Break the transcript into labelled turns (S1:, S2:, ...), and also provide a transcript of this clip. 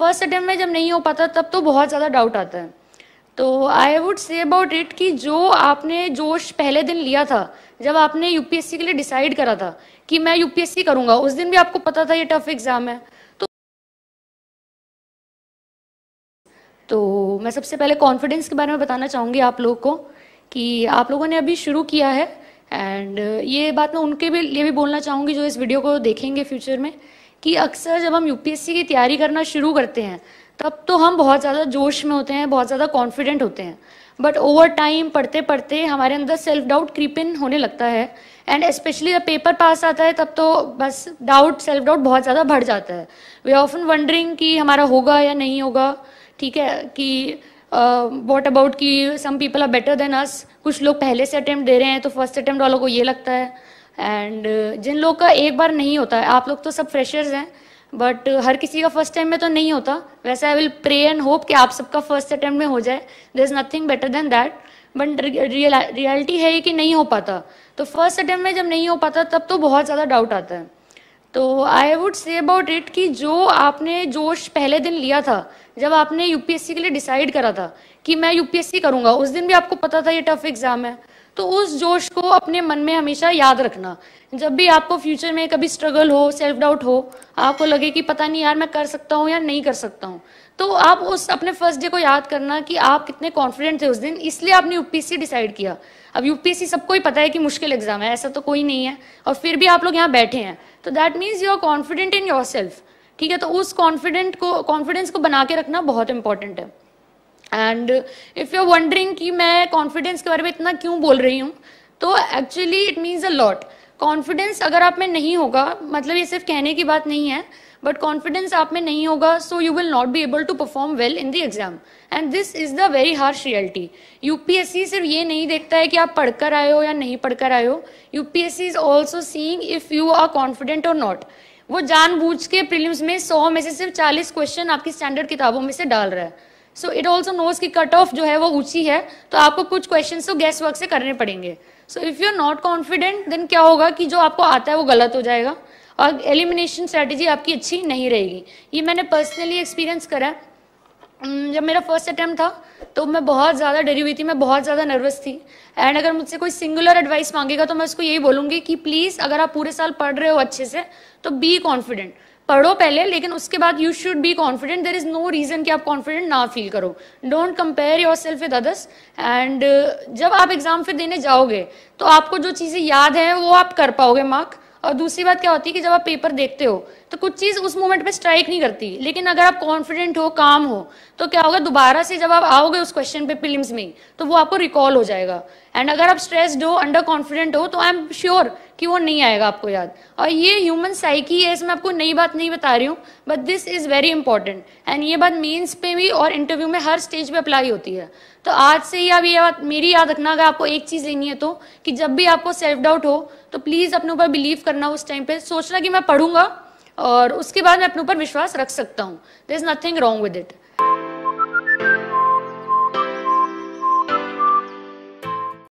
S1: first attempt में जब नहीं हो पाता तब तो बहुत ज़्यादा डाउट आता है तो I would say about it कि जो आपने जोश पहले दिन लिया था जब आपने यूपीएससी के लिए डिसाइड करा था कि मैं यूपीएससी करूँगा उस दिन भी आपको पता था ये टफ एग्ज़ाम है तो तो मैं सबसे पहले कॉन्फिडेंस के बारे में बताना चाहूँगी आप लोगों को कि आप लोगों ने अभी शुरू किया है एंड ये बात मैं उनके भी लिए भी बोलना चाहूँगी जो इस वीडियो को देखेंगे फ्यूचर में कि अक्सर जब हम यूपीएससी की तैयारी करना शुरू करते हैं तब तो हम बहुत ज़्यादा जोश में होते हैं बहुत ज़्यादा कॉन्फिडेंट होते हैं बट ओवर टाइम पढ़ते पढ़ते हमारे अंदर सेल्फ डाउट क्रीप इन होने लगता है एंड स्पेशली जब पेपर पास आता है तब तो बस डाउट सेल्फ डाउट बहुत ज़्यादा बढ़ जाता है वी ऑफन वंडरिंग कि हमारा होगा या नहीं होगा ठीक है कि वॉट अबाउट कि some people are better than us कुछ लोग पहले से अटैम्प्ट दे रहे हैं तो फर्स्ट अटैम्प्ट वालों को ये लगता है एंड uh, जिन लोग का एक बार नहीं होता है आप लोग तो सब फ्रेशर्स हैं बट uh, हर किसी का फर्स्ट टाइम में तो नहीं होता वैसे I will pray and hope कि आप सबका फर्स्ट अटैम्प्ट में हो जाए there is nothing better than that but reality है कि नहीं हो पाता तो फर्स्ट अटैम्प्ट में जब नहीं हो पाता तब तो बहुत ज़्यादा डाउट आता है तो I would say about it कि जो आपने जोश पहले दिन लिया था जब आपने यूपीएससी के लिए डिसाइड करा था कि मैं यूपीएससी करूँगा उस दिन भी आपको पता था ये टफ एग्ज़ाम है तो उस जोश को अपने मन में हमेशा याद रखना जब भी आपको फ्यूचर में कभी स्ट्रगल हो सेल्फ डाउट हो आपको लगे कि पता नहीं यार मैं कर सकता हूँ या नहीं कर सकता हूँ तो आप उस अपने फर्स्ट डे को याद करना कि आप कितने कॉन्फिडेंट थे उस दिन इसलिए आपने यूपीएससी डिसाइड किया अब यूपीएससी सबको ही पता है कि मुश्किल एग्जाम है ऐसा तो कोई नहीं है और फिर भी आप लोग यहाँ बैठे हैं तो that means you are confident in yourself ठीक है तो उस कॉन्फिडेंट को कॉन्फिडेंस को बना के रखना बहुत इंपॉर्टेंट है एंड इफ़ यू वंडरिंग कि मैं कॉन्फिडेंस के बारे में इतना क्यों बोल रही हूँ तो actually it means a lot confidence अगर आप में नहीं होगा मतलब ये सिर्फ कहने की बात नहीं है बट कॉन्फिडेंस आप में नहीं होगा so you will not be able to perform well in the exam and this is the very harsh reality UPSC सिर्फ ये नहीं देखता है कि आप पढ़कर आए हो या नहीं पढ़कर आए हो UPSC is also seeing if you are confident और नॉट वो जानबूझ के प्रीलिम्स में सौ में से सिर्फ चालीस क्वेश्चन आपकी स्टैंडर्ड किताबों में से डाल रहा है सो इट ऑल्सो नोज की कट ऑफ जो है वो ऊंची है तो आपको कुछ क्वेश्चन तो गैस वर्क से करने पड़ेंगे so if you are not confident then क्या होगा कि जो आपको आता है वो गलत हो जाएगा और एलिमिनेशन स्ट्रेटेजी आपकी अच्छी नहीं रहेगी ये मैंने पर्सनली एक्सपीरियंस करा है जब मेरा फर्स्ट अटैम्प्ट था तो मैं बहुत ज़्यादा डरी हुई थी मैं बहुत ज़्यादा नर्वस थी एंड अगर मुझसे कोई सिंगुलर एडवाइस मांगेगा तो मैं उसको यही बोलूँगी कि प्लीज़ अगर आप पूरे साल पढ़ रहे हो अच्छे से तो बी कॉन्फिडेंट पढ़ो पहले लेकिन उसके बाद you should be confident there is no reason कि आप कॉन्फिडेंट ना फील करो don't compare yourself with others and जब आप एग्ज़ाम फिर देने जाओगे तो आपको जो चीज़ें याद है वो आप कर पाओगे मार्क और दूसरी बात क्या होती है कि जब आप पेपर देखते हो तो कुछ चीज़ उस मोमेंट पे स्ट्राइक नहीं करती लेकिन अगर आप कॉन्फिडेंट हो काम हो तो क्या होगा दोबारा से जब आप आओगे उस क्वेश्चन पे फिल्म में तो वो आपको रिकॉल हो जाएगा एंड अगर आप स्ट्रेस्ड हो अंडर कॉन्फिडेंट हो तो आई एम श्योर कि वो नहीं आएगा आपको याद और ये ह्यूमन साइकी है इसमें आपको नई बात नहीं बता रही हूँ but this is very important and ये बात मेंस पे भी और इंटरव्यू में हर स्टेज पे अप्लाई होती है तो आज से ही अब ये बात मेरी याद रखना अगर आपको एक चीज़ लेनी है तो कि जब भी आपको सेल्फ डाउट हो तो प्लीज़ अपने ऊपर बिलीव करना उस टाइम पर सोचना कि मैं पढ़ूंगा और उसके बाद मैं अपने ऊपर विश्वास रख सकता हूँ there is nothing wrong with it